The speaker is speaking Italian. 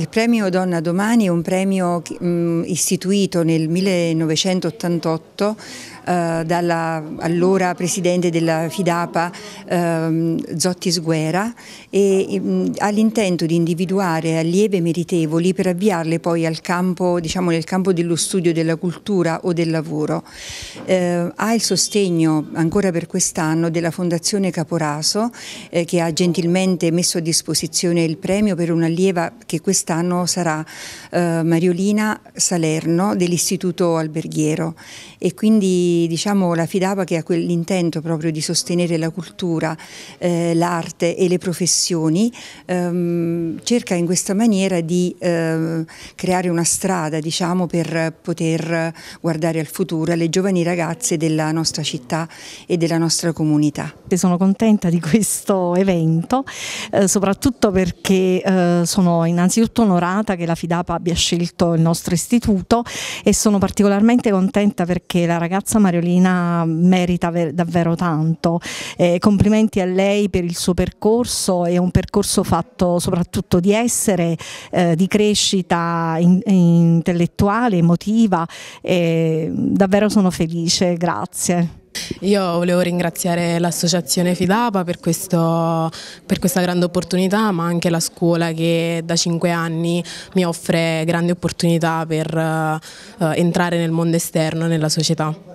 Il premio Donna Domani è un premio mm, istituito nel 1988 eh, dalla allora presidente della Fidapa ehm, Zotti Sguera e ha mm, l'intento di individuare allievi meritevoli per avviarle poi al campo, diciamo, nel campo dello studio della cultura o del lavoro. Eh, ha il sostegno ancora per quest'anno della Fondazione Caporaso eh, che ha gentilmente messo a disposizione il premio per un'allieva che quest'anno sarà eh, Mariolina Salerno dell'Istituto Alberghiero e quindi diciamo la Fidapa che ha l'intento proprio di sostenere la cultura, eh, l'arte e le professioni, ehm, cerca in questa maniera di eh, creare una strada diciamo, per poter guardare al futuro alle giovani ragazze della nostra città e della nostra comunità. Sono contenta di questo evento, eh, soprattutto perché eh, sono innanzitutto onorata che la Fidapa abbia scelto il nostro istituto e sono particolarmente contenta perché la ragazza Rosa Mariolina merita davvero tanto. Eh, complimenti a lei per il suo percorso, è un percorso fatto soprattutto di essere, eh, di crescita in, intellettuale, emotiva, eh, davvero sono felice, grazie. Io volevo ringraziare l'associazione Fidapa per, questo, per, questa grande opportunità, ma anche la scuola che da cinque anni mi offre grandi opportunità per uh, entrare nel mondo esterno, nella società.